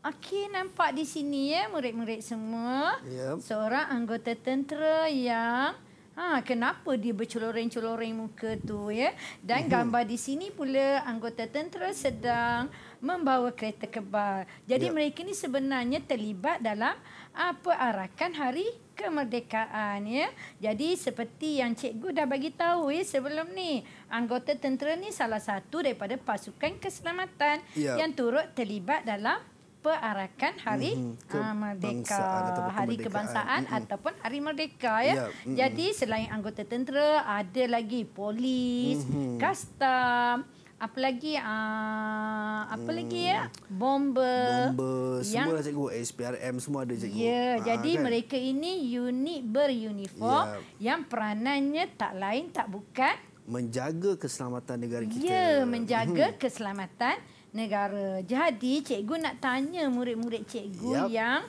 Okey nampak di sini ya murid-murid semua. Yep. Seorang anggota tentera yang Ha, kenapa dia bercoloreng-coloreng muka tu ya? Dan mhm. gambar di sini pula anggota tentera sedang membawa kereta kebal. Jadi ya. mereka ni sebenarnya terlibat dalam apa arakan hari kemerdekaan ya. Jadi seperti yang cikgu dah bagi tahu ya sebelum ni, anggota tentera ni salah satu daripada pasukan keselamatan ya. yang turut terlibat dalam perarakan hari mm-hmm. Ke- ah, merdeka ataupun hari kebangsaan mm-hmm. ataupun hari merdeka ya. Yep. Ya, mm-hmm. Jadi selain anggota tentera ada lagi polis, mm-hmm. kastam, apa lagi uh, apa hmm. lagi ya bomber bomber yang, semua cikgu SPRM semua ada cikgu. Ya, yeah, jadi kan? mereka ini unit beruniform yeah. yang peranannya tak lain tak bukan menjaga keselamatan negara kita. Ya, yeah, menjaga hmm. keselamatan negara. Jadi cikgu nak tanya murid-murid cikgu yep. yang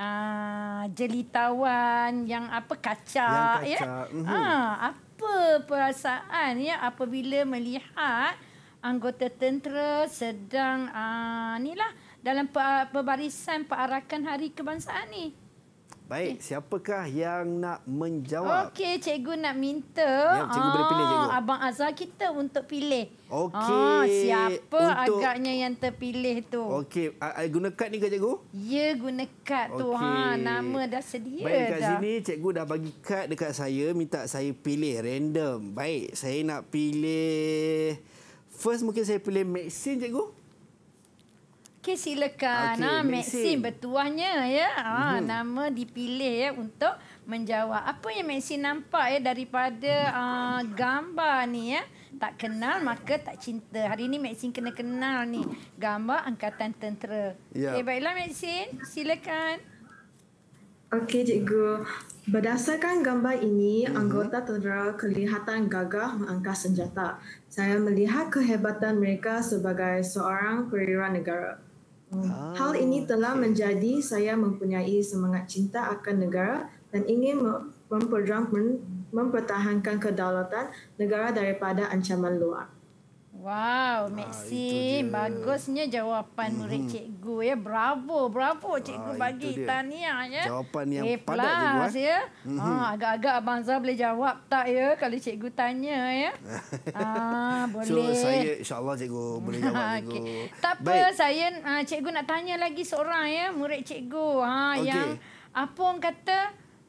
uh, jelitawan yang apa kacak, yang ya. kacak. ya. Mm-hmm. Ha, apa perasaan ya apabila melihat anggota tentera sedang uh, ni lah dalam perbarisan perarakan hari kebangsaan ni. Baik, okay. siapakah yang nak menjawab? Okey, cikgu nak minta. Ya, cikgu oh, boleh pilih cikgu. Ah, Abang Azhar kita untuk pilih. Okey. Oh, siapa untuk... agaknya yang terpilih tu? Okey, guna kad ni ke cikgu? Ya, guna kad okay. tu. Ha, nama dah sedia Baik, dekat dah. sini cikgu dah bagi kad dekat saya minta saya pilih random. Baik, saya nak pilih First mungkin saya pilih medicine cikgu. Okey silakan. Okay, ha, ah, medicine bertuahnya ya. Ha, mm-hmm. Nama dipilih ya untuk menjawab. Apa yang medicine nampak ya daripada uh, gambar ni ya. Tak kenal maka tak cinta. Hari ini Maxin kena kenal ni gambar angkatan tentera. Ya. Okay, baiklah Maxin, silakan. Okey cikgu. Berdasarkan gambar ini, anggota tentera kelihatan gagah mengangkat senjata saya melihat kehebatan mereka sebagai seorang perwira negara. Ah, Hal ini ah, telah okay. menjadi saya mempunyai semangat cinta akan negara dan ingin memperjuangkan mempertahankan kedaulatan negara daripada ancaman luar. Wow, Maxim. Ah, Bagusnya jawapan murid mm-hmm. cikgu. ya. Bravo, bravo ah, cikgu ah, bagi tahniah. Ya. Jawapan yang A+ padat cikgu. Eh. Lah, ya. Mm-hmm. Ah, agak-agak Abang Zah boleh jawab tak ya kalau cikgu tanya. ya. ah, boleh. So, saya insyaAllah cikgu boleh jawab. Cikgu. okay. Tak apa, Baik. saya ah, cikgu nak tanya lagi seorang ya, murid cikgu. Ha, ah, okay. Yang apa orang kata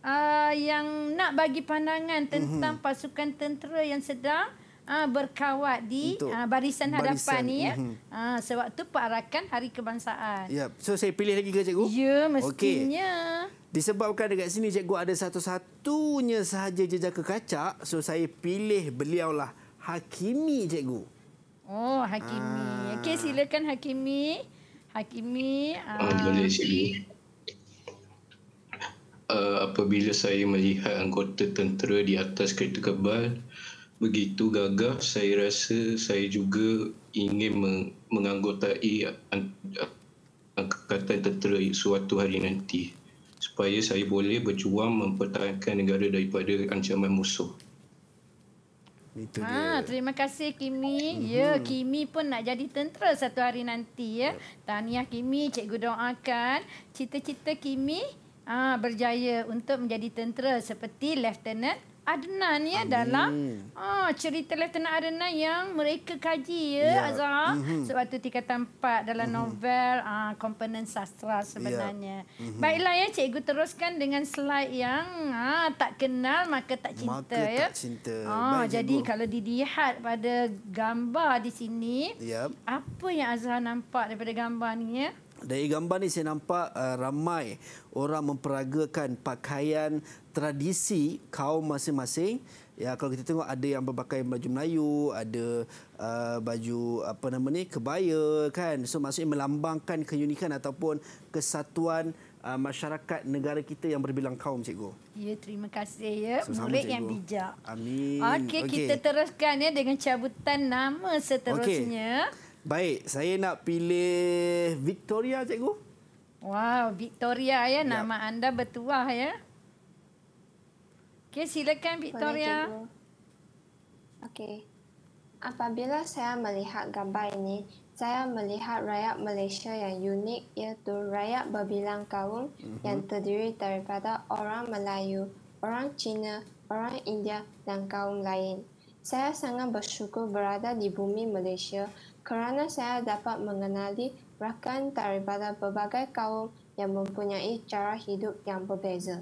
uh, yang nak bagi pandangan tentang mm-hmm. pasukan tentera yang sedang uh, berkawat di Untuk uh, barisan, barisan hadapan ni ya. Mm-hmm. Ah, sebab tu perarakan hari kebangsaan. Ya, yep. so saya pilih lagi ke cikgu? Ya, mestinya. Okay. Disebabkan dekat sini cikgu ada satu-satunya sahaja jejak kekacak, so saya pilih beliaulah Hakimi cikgu. Oh, Hakimi. Ah. Okey, silakan Hakimi. Hakimi. Ah, ah. boleh cikgu. Uh, apabila saya melihat anggota tentera di atas kereta kebal, begitu gagah saya rasa saya juga ingin menganggotai angkatan tentera suatu hari nanti supaya saya boleh berjuang mempertahankan negara daripada ancaman musuh itu ah, dia. Ah, terima kasih Kimi. Mm-hmm. Ya, Kimi pun nak jadi tentera satu hari nanti ya. Yep. Tahniah Kimi, cikgu doakan cita-cita Kimi ah berjaya untuk menjadi tentera seperti Lieutenant Adnan ya Amin. dalam ah cerita Letna Adnan yang mereka kaji ya, ya. Azhar mm-hmm. sebab tu tingkatan 4 dalam mm-hmm. novel ah komponen sastra sebenarnya. Ya. Mm-hmm. Baiklah ya cikgu teruskan dengan slide yang ah tak kenal maka tak cinta maka ya. tak cinta. Ah Baik, jadi cikgu. kalau dilihat pada gambar di sini ya. apa yang Azhar nampak daripada gambar ni ya? Dari gambar ni saya nampak uh, ramai orang memperagakan pakaian tradisi kaum masing-masing. Ya kalau kita tengok ada yang berpakai baju Melayu, ada uh, baju apa nama ni kebaya kan. So maksudnya melambangkan keunikan ataupun kesatuan uh, masyarakat negara kita yang berbilang kaum cikgu. Ya terima kasih ya sama murid cikgu. yang bijak. Amin. Okey okay. kita teruskan ya dengan cabutan nama seterusnya. Okay. Baik, saya nak pilih Victoria, cikgu. Wow, Victoria ya. Yep. Nama anda bertuah ya. Okey, silakan Victoria. Okey. Apabila saya melihat gambar ini, saya melihat rakyat Malaysia yang unik iaitu rakyat berbilang kaum mm -hmm. yang terdiri daripada orang Melayu, orang Cina, orang India dan kaum lain. Saya sangat bersyukur berada di bumi Malaysia kerana saya dapat mengenali rakan daripada berbagai kaum yang mempunyai cara hidup yang berbeza.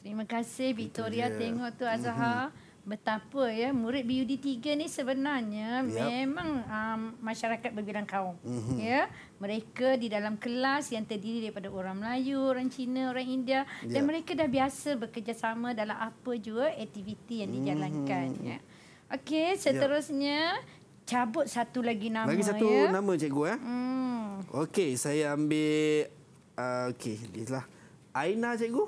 Terima kasih Victoria tengok tu Azhar. Mm-hmm. Betapa ya murid BUD3 ni sebenarnya yep. memang um, masyarakat berbilang kaum. Mm-hmm. Ya, mereka di dalam kelas yang terdiri daripada orang Melayu, orang Cina, orang India yep. dan mereka dah biasa bekerjasama dalam apa jua aktiviti yang dijalankan mm-hmm. ya. Okey, seterusnya yep cabut satu lagi nama. Lagi satu ya? nama cikgu ya. Hmm. Okey, saya ambil uh, okey, itulah. Aina cikgu.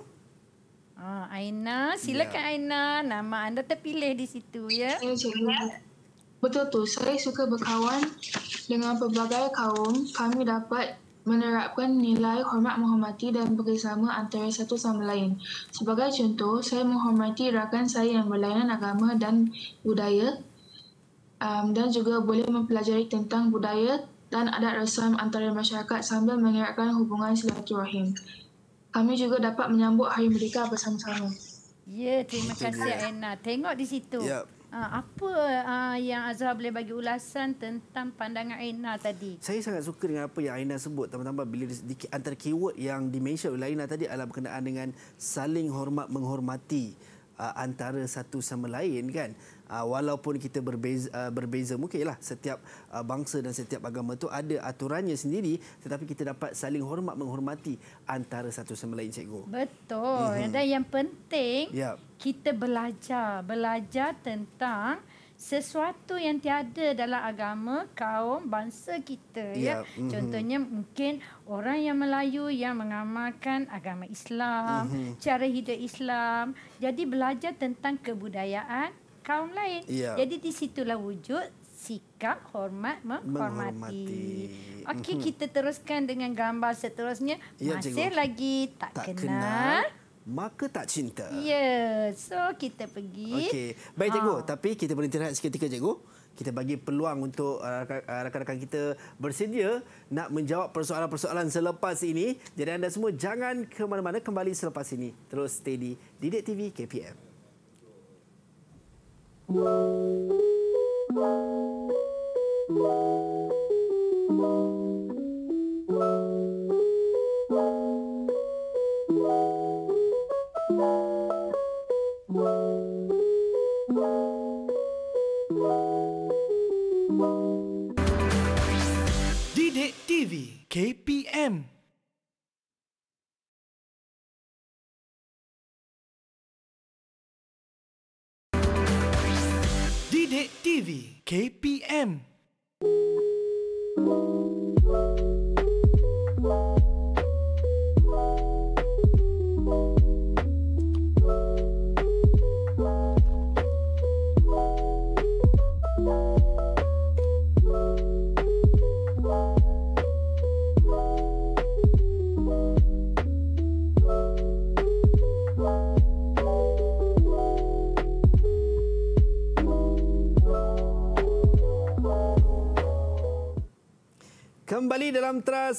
Ah, Aina, silakan ya. Aina. Nama anda terpilih di situ ya. Ya, cikgu. Betul tu. Saya suka berkawan dengan pelbagai kaum. Kami dapat menerapkan nilai hormat menghormati dan bekerjasama antara satu sama lain. Sebagai contoh, saya menghormati rakan saya yang berlainan agama dan budaya um, dan juga boleh mempelajari tentang budaya dan adat rasam antara masyarakat sambil mengeratkan hubungan silaturahim. Kami juga dapat menyambut Hari Merdeka bersama-sama. Ya, terima kasih Aina. Tengok di situ. Yep. Uh, ah, apa uh, yang Azhar boleh bagi ulasan tentang pandangan Aina tadi? Saya sangat suka dengan apa yang Aina sebut. Tambah-tambah bila di, di, antara keyword yang dimention oleh Aina tadi adalah berkenaan dengan saling hormat menghormati uh, antara satu sama lain kan uh, walaupun kita berbeza, uh, berbeza mungkinlah setiap uh, bangsa dan setiap agama itu ada aturannya sendiri tetapi kita dapat saling hormat menghormati antara satu sama lain cikgu. Betul. Mm-hmm. Dan yang penting yep. kita belajar, belajar tentang sesuatu yang tiada dalam agama kaum bangsa kita ya, ya. Mm-hmm. contohnya mungkin orang yang Melayu yang mengamalkan agama Islam mm-hmm. cara hidup Islam jadi belajar tentang kebudayaan kaum lain. Ya. Jadi di situlah wujud sikap hormat menghormati. menghormati. Okey mm-hmm. kita teruskan dengan gambar seterusnya. Ya, Masih cikgu. lagi tak, tak kenal. kenal maka tak cinta. Ya, yeah. so kita pergi. Okey. Baik ha. cikgu, ah. tapi kita berhenti rehat seketika cikgu. Kita bagi peluang untuk uh, uh, rakan-rakan kita bersedia nak menjawab persoalan-persoalan selepas ini. Jadi anda semua jangan ke mana-mana kembali selepas ini. Terus steady di Didik TV KPM. Thank you.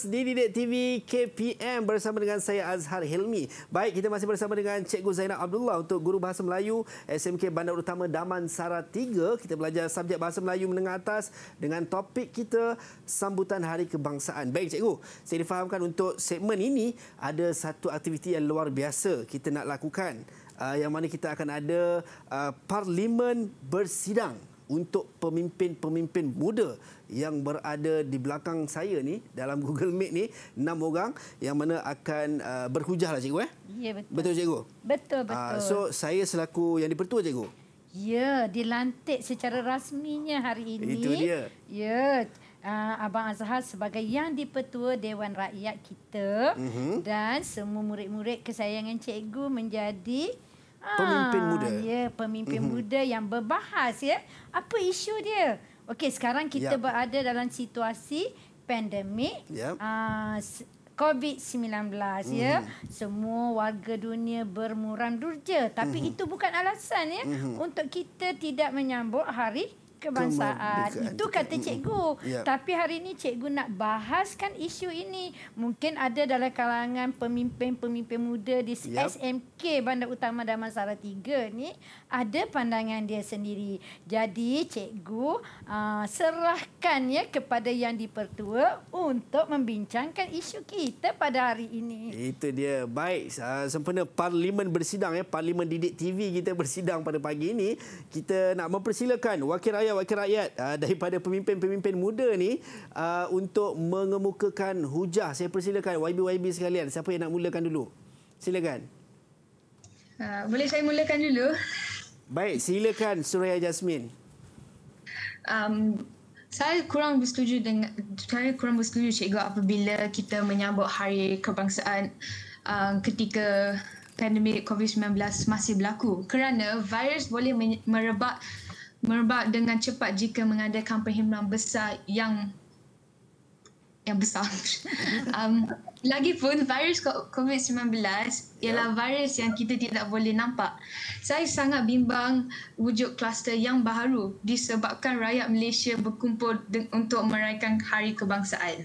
di TV KPM bersama dengan saya Azhar Helmi. Baik, kita masih bersama dengan Cikgu Zainal Abdullah untuk Guru Bahasa Melayu SMK Bandar Utama Damansara 3. Kita belajar subjek Bahasa Melayu menengah atas dengan topik kita Sambutan Hari Kebangsaan. Baik, Cikgu. Saya difahamkan untuk segmen ini ada satu aktiviti yang luar biasa kita nak lakukan. Ah, yang mana kita akan ada ah, parlimen bersidang untuk pemimpin-pemimpin muda yang berada di belakang saya ni dalam Google Meet ni enam orang yang mana akan uh, berhujah lah cikgu eh. Ya betul. Betul cikgu. Betul ah, betul. Uh, so saya selaku yang dipertua cikgu. Ya, dilantik secara rasminya hari ini. Itu dia. Ya. Uh, Abang Azhar sebagai yang dipertua Dewan Rakyat kita mm -hmm. dan semua murid-murid kesayangan cikgu menjadi pemimpin ah, muda. Ya, pemimpin mm-hmm. muda yang berbahas ya. Apa isu dia? Okey, sekarang kita yep. Ya. berada dalam situasi pandemik. Ya. Yep. Uh, COVID-19 mm. ya. Mhm. Semua warga dunia bermuram durja tapi mm. itu bukan alasan ya mm. untuk kita tidak menyambut hari kebangsaan. Kemerdekaan Itu kata cikgu. Ya. Tapi hari ini cikgu nak bahaskan isu ini. Mungkin ada dalam kalangan pemimpin-pemimpin muda di ya. SMK Bandar Utama Damansara 3 ni ada pandangan dia sendiri. Jadi cikgu uh, serahkan ya kepada yang dipertua untuk membincangkan isu kita pada hari ini. Itu dia. Baik, uh, sempena parlimen bersidang ya, Parlimen Didik TV kita bersidang pada pagi ini, kita nak mempersilakan wakil rakyat wakil rakyat uh, daripada pemimpin-pemimpin muda ni uh, untuk mengemukakan hujah. Saya persilakan YB-YB sekalian. Siapa yang nak mulakan dulu? Silakan. Uh, boleh saya mulakan dulu? Baik, silakan Suraya Jasmine. Um, saya kurang bersetuju dengan saya kurang bersetuju cikgu apabila kita menyambut hari kebangsaan um, ketika pandemik COVID-19 masih berlaku kerana virus boleh merebak merebak dengan cepat jika mengadakan perhimpunan besar yang yang besar. um, lagipun virus COVID-19 ialah yep. Ya. virus yang kita tidak boleh nampak. Saya sangat bimbang wujud kluster yang baru disebabkan rakyat Malaysia berkumpul de- untuk meraihkan Hari Kebangsaan.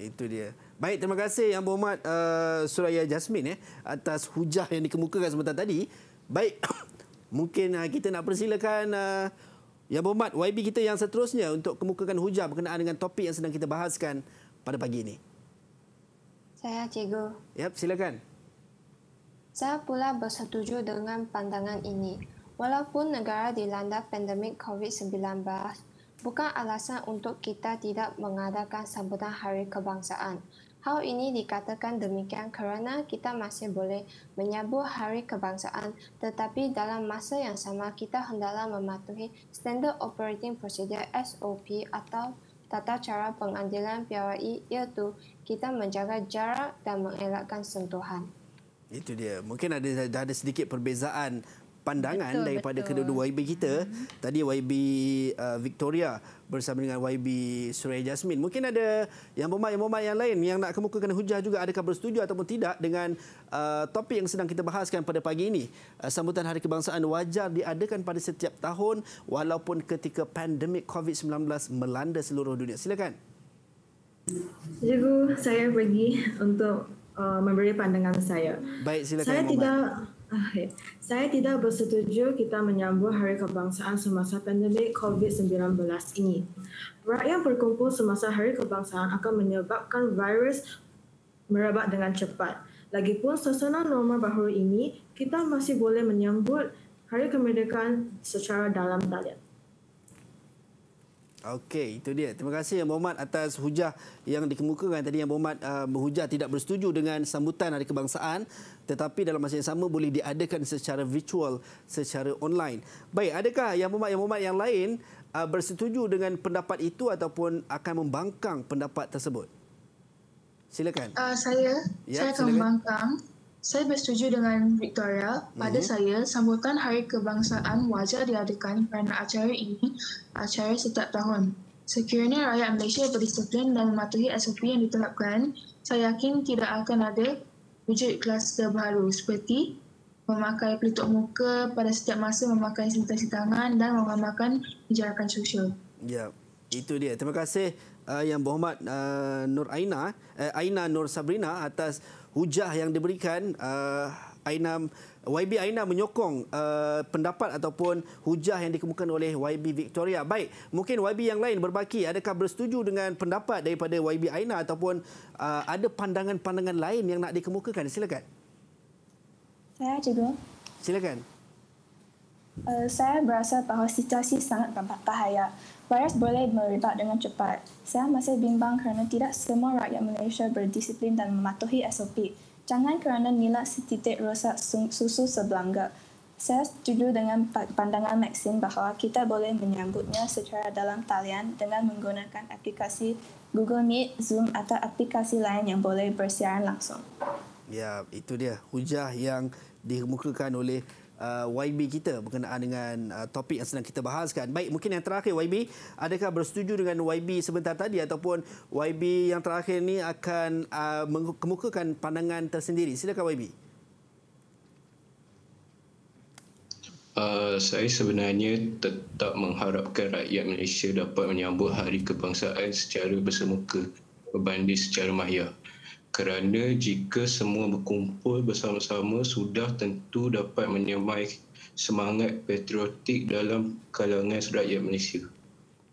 Itu dia. Baik, terima kasih Yang Berhormat uh, Suraya Jasmine eh, atas hujah yang dikemukakan sebentar tadi. Baik, mungkin uh, kita nak persilakan uh, Yang Berhormat YB kita yang seterusnya untuk kemukakan hujah berkenaan dengan topik yang sedang kita bahaskan pada pagi ini. Saya Cikgu. Yap, silakan. Saya pula bersetuju dengan pandangan ini. Walaupun negara dilanda pandemik COVID-19, bukan alasan untuk kita tidak mengadakan sambutan Hari Kebangsaan. Hal ini dikatakan demikian kerana kita masih boleh menyambut Hari Kebangsaan tetapi dalam masa yang sama kita hendaklah mematuhi Standard Operating Procedure SOP atau tata cara pengadilan PRI iaitu kita menjaga jarak dan mengelakkan sentuhan. Itu dia. Mungkin ada ada sedikit perbezaan pandangan betul, daripada kedua-dua YB kita. Hmm. Tadi YB uh, Victoria bersama dengan YB Suraya Jasmine. Mungkin ada yang pemain pemain yang lain yang nak kemukakan hujah juga adakah bersetuju ataupun tidak dengan uh, topik yang sedang kita bahaskan pada pagi ini. Uh, sambutan Hari Kebangsaan wajar diadakan pada setiap tahun walaupun ketika pandemik COVID-19 melanda seluruh dunia. Silakan. Jigu, saya pergi untuk uh, memberi pandangan saya. Baik, silakan. Saya tidak... Mama. Saya tidak bersetuju kita menyambut Hari Kebangsaan semasa pandemik COVID-19 ini. Rakyat yang berkumpul semasa Hari Kebangsaan akan menyebabkan virus merebak dengan cepat. Lagipun suasana normal baru ini, kita masih boleh menyambut Hari Kemerdekaan secara dalam talian. Okey, itu dia. Terima kasih yang berhormat atas hujah yang dikemukakan tadi yang berhormat uh, berhujah tidak bersetuju dengan sambutan hari kebangsaan tetapi dalam masa yang sama boleh diadakan secara virtual, secara online. Baik, adakah yang berhormat yang berhormat yang lain uh, bersetuju dengan pendapat itu ataupun akan membangkang pendapat tersebut? Silakan. Uh, saya ya, saya akan membangkang. Saya bersetuju dengan Victoria. Pada mm-hmm. saya, sambutan Hari Kebangsaan wajar diadakan kerana acara ini acara setiap tahun. Sekiranya rakyat Malaysia berdisiplin dan mematuhi SOP yang diterapkan, saya yakin tidak akan ada wujud kelas baru seperti memakai pelitup muka pada setiap masa memakai sanitasi tangan dan mengamalkan jarakan sosial. Ya, itu dia. Terima kasih uh, yang berhormat uh, Nur Aina, uh, Aina Nur Sabrina atas hujah yang diberikan uh, Ainam YB Aina menyokong uh, pendapat ataupun hujah yang dikemukakan oleh YB Victoria. Baik, mungkin YB yang lain berbaki. Adakah bersetuju dengan pendapat daripada YB Aina ataupun uh, ada pandangan-pandangan lain yang nak dikemukakan? Silakan. Saya cikgu. Silakan. Uh, saya berasa bahawa situasi sangat tanpa tahaya virus boleh merebak dengan cepat. Saya masih bimbang kerana tidak semua rakyat Malaysia berdisiplin dan mematuhi SOP. Jangan kerana nilai setitik rosak susu sebelanga. Saya setuju dengan pandangan Maxine bahawa kita boleh menyambutnya secara dalam talian dengan menggunakan aplikasi Google Meet, Zoom atau aplikasi lain yang boleh bersiaran langsung. Ya, itu dia hujah yang dikemukakan oleh uh, YB kita berkenaan dengan uh, topik yang sedang kita bahaskan. Baik, mungkin yang terakhir YB, adakah bersetuju dengan YB sebentar tadi ataupun YB yang terakhir ini akan uh, mengemukakan pandangan tersendiri? Silakan YB. Uh, saya sebenarnya tetap mengharapkan rakyat Malaysia dapat menyambut Hari Kebangsaan secara bersemuka berbanding secara mahiyah kerana jika semua berkumpul bersama-sama sudah tentu dapat menyemai semangat patriotik dalam kalangan rakyat Malaysia.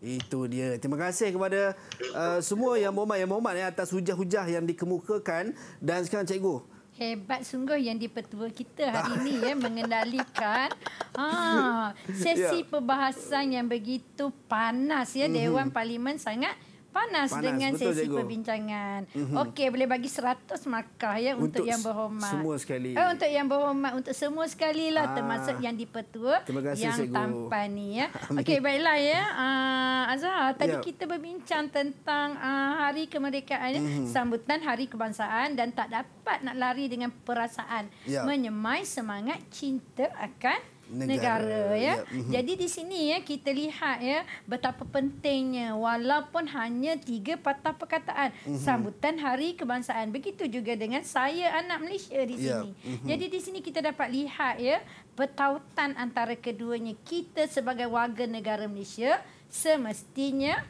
Itu dia. Terima kasih kepada uh, semua yang mohon yang mohon ya, eh, atas hujah-hujah yang dikemukakan dan sekarang cikgu Hebat sungguh yang dipertua kita hari ini ya, mengendalikan ha, sesi ya. perbahasan yang begitu panas. ya mhm. Dewan Parlimen sangat panas, panas dengan betul, sesi cikgu. perbincangan. Mm-hmm. Okey, boleh bagi 100 markah ya untuk, untuk yang berhormat. Semua sekali. Eh, untuk yang berhormat, untuk semua sekali lah ah. termasuk yang di petua yang cikgu. tampan ni ya. Okey, baiklah ya. Uh, Azhar, tadi yep. Ya. kita berbincang tentang uh, hari kemerdekaan mm-hmm. sambutan hari kebangsaan dan tak dapat nak lari dengan perasaan yep. Ya. menyemai semangat cinta akan negara, negara ya. ya. Mm-hmm. Jadi di sini ya kita lihat ya betapa pentingnya walaupun hanya tiga patah perkataan uh-huh. sambutan hari kebangsaan. Begitu juga dengan saya anak Malaysia di ya, sini. Ya. Uh-huh. Jadi di sini kita dapat lihat ya bertautan antara keduanya kita sebagai warga negara Malaysia semestinya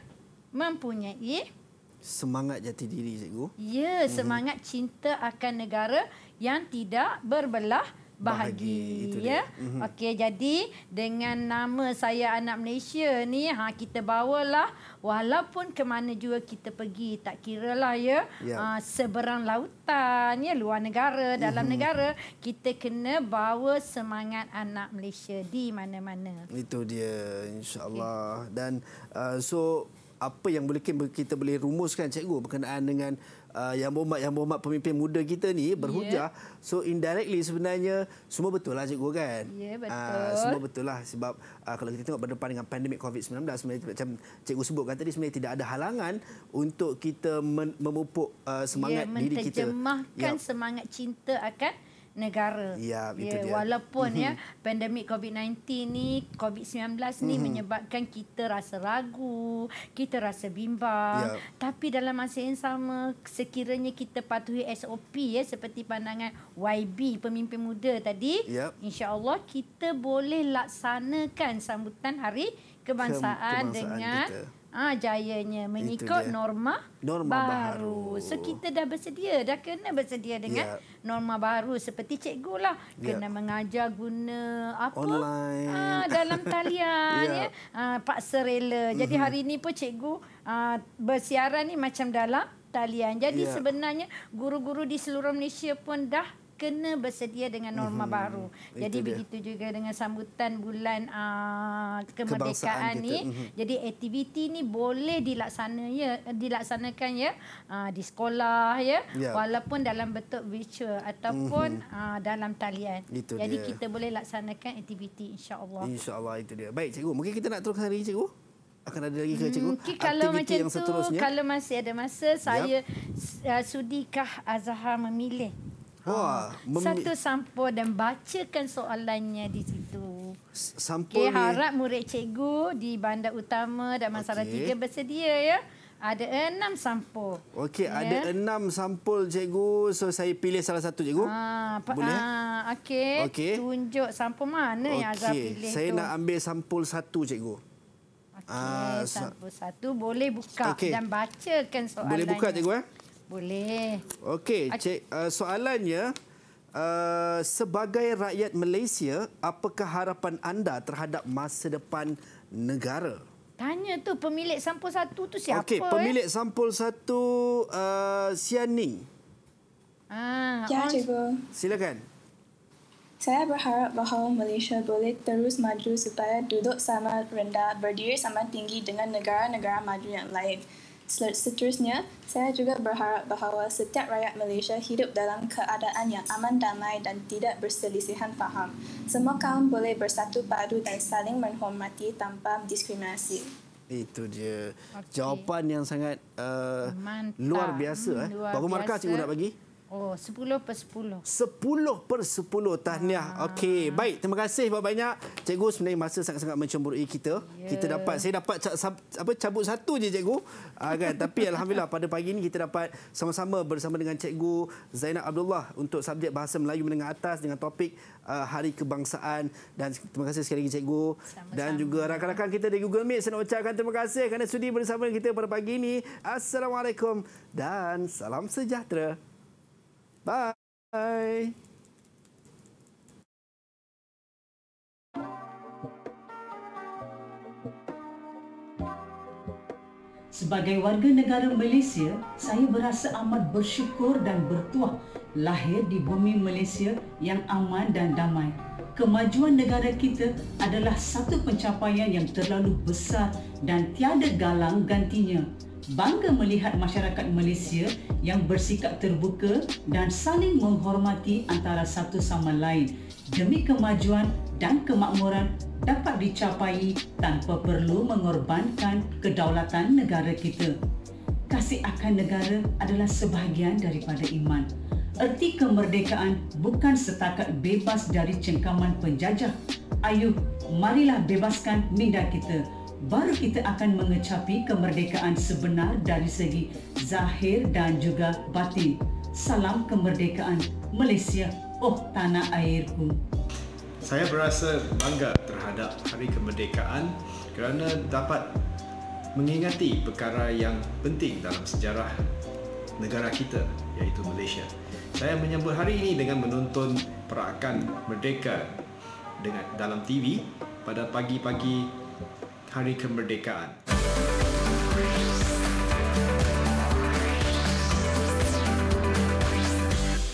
mempunyai semangat jati diri cikgu. Ya, semangat uh-huh. cinta akan negara yang tidak berbelah bahagia, Itu ya. Mm-hmm. Okey jadi dengan nama saya anak Malaysia ni ha kita bawalah walaupun ke mana juga kita pergi tak kira lah ya yeah. Ya. ha, seberang lautan ya luar negara dalam mm-hmm. negara kita kena bawa semangat anak Malaysia di mana-mana. Itu dia insyaallah okay. dan uh, so apa yang boleh kita boleh rumuskan cikgu berkenaan dengan uh, yang berhormat yang berhormat pemimpin muda kita ni ya. berhujah yeah. so indirectly sebenarnya semua betul lah cikgu kan ya yeah, betul uh, semua betul lah sebab uh, kalau kita tengok berdepan dengan pandemik covid-19 sebenarnya macam cikgu sebutkan tadi sebenarnya tidak ada halangan untuk kita memupuk uh, semangat yeah, diri kita menterjemahkan yep. Ya. semangat cinta akan negara. Ya, itu ya, dia. Walaupun ya pandemik COVID-19 ni, COVID-19 ni mm-hmm. menyebabkan kita rasa ragu, kita rasa bimbang. Ya. Tapi dalam masa yang sama, sekiranya kita patuhi SOP ya seperti pandangan YB pemimpin muda tadi, ya. insya-Allah kita boleh laksanakan sambutan hari kebangsaan, kebangsaan dengan kita Ah ha, jayanya mengikut norma, norma baru. baru. So kita dah bersedia, dah kena bersedia dengan yeah. norma baru seperti cikgu lah ya. kena yeah. mengajar guna apa? Online. Ah ha, dalam talian yeah. ya. Ah ha, paksa rela. Jadi mm-hmm. hari ini pun cikgu ha, bersiaran ni macam dalam talian. Jadi yeah. sebenarnya guru-guru di seluruh Malaysia pun dah kena bersedia dengan norma hmm, baru. Jadi dia. begitu juga dengan sambutan bulan uh, kemerdekaan ni. Hmm. Jadi aktiviti ni boleh dilaksana ya, dilaksanakan ya uh, di sekolah ya, yeah. walaupun dalam bentuk virtual ataupun hmm. uh, dalam talian. Itu Jadi kita boleh laksanakan aktiviti insya-Allah. Insya-Allah itu dia. Baik cikgu, mungkin kita nak teruskan lagi cikgu. Akan ada lagi ke hmm, cikgu? Mungkin kalau Aktiviti macam tu, kalau masih ada masa, saya uh, sudikah Azhar memilih Wah, ah, satu sampo dan bacakan soalannya di situ. Sampo okay, harap murid cikgu di bandar utama dan masalah okay. tiga bersedia ya. Ada enam sampul. Okey, yeah. ada enam sampul, cikgu. So, saya pilih salah satu, cikgu. Ha, Boleh? Ha, Okey, okay. tunjuk sampul mana okay. yang Azhar pilih saya tu. Saya nak ambil sampul satu, cikgu. Okey, ha, sampul satu. Boleh buka okay. dan bacakan soalannya. Boleh buka, cikgu. Eh? Boleh. Okey, cik uh, soalannya uh, sebagai rakyat Malaysia, apakah harapan anda terhadap masa depan negara? Tanya tu pemilik sampul satu tu siapa? Okey, eh? pemilik eh? sampul satu uh, Sian Ah, ya, on. cikgu. Silakan. Saya berharap bahawa Malaysia boleh terus maju supaya duduk sama rendah, berdiri sama tinggi dengan negara-negara maju yang lain seterusnya, saya juga berharap bahawa setiap rakyat Malaysia hidup dalam keadaan yang aman damai dan tidak berselisihan faham. Semua kaum boleh bersatu padu dan saling menghormati tanpa diskriminasi. Itu dia okay. jawapan yang sangat uh, luar ah, biasa. Hmm, eh. Luar Bagaimana markah cikgu nak bagi? Oh, 10 per 10. 10 per 10. Tahniah. Ah. Okey, baik. Terima kasih banyak-banyak. Cikgu sebenarnya masa sangat-sangat mencemburui kita. Yeah. Kita ya. dapat, saya dapat apa cabut satu je cikgu. Ah, kan? Tapi Alhamdulillah pada pagi ini kita dapat sama-sama bersama dengan cikgu Zainab Abdullah untuk subjek Bahasa Melayu Menengah Atas dengan topik uh, Hari Kebangsaan. Dan terima kasih sekali lagi cikgu. Sama-sama. Dan juga rakan-rakan kita di Google Meet saya nak ucapkan terima kasih kerana sudi bersama kita pada pagi ini. Assalamualaikum dan salam sejahtera. Bye. Sebagai warga negara Malaysia, saya berasa amat bersyukur dan bertuah lahir di bumi Malaysia yang aman dan damai. Kemajuan negara kita adalah satu pencapaian yang terlalu besar dan tiada galang gantinya bangga melihat masyarakat Malaysia yang bersikap terbuka dan saling menghormati antara satu sama lain demi kemajuan dan kemakmuran dapat dicapai tanpa perlu mengorbankan kedaulatan negara kita. Kasih akan negara adalah sebahagian daripada iman. Erti kemerdekaan bukan setakat bebas dari cengkaman penjajah. Ayuh, marilah bebaskan minda kita baru kita akan mengecapi kemerdekaan sebenar dari segi zahir dan juga batin. Salam kemerdekaan Malaysia, oh tanah airku. Saya berasa bangga terhadap Hari Kemerdekaan kerana dapat mengingati perkara yang penting dalam sejarah negara kita iaitu Malaysia. Saya menyambut hari ini dengan menonton perakan merdeka dengan dalam TV pada pagi-pagi Hari Kemerdekaan.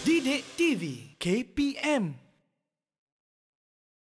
Didik TV KPM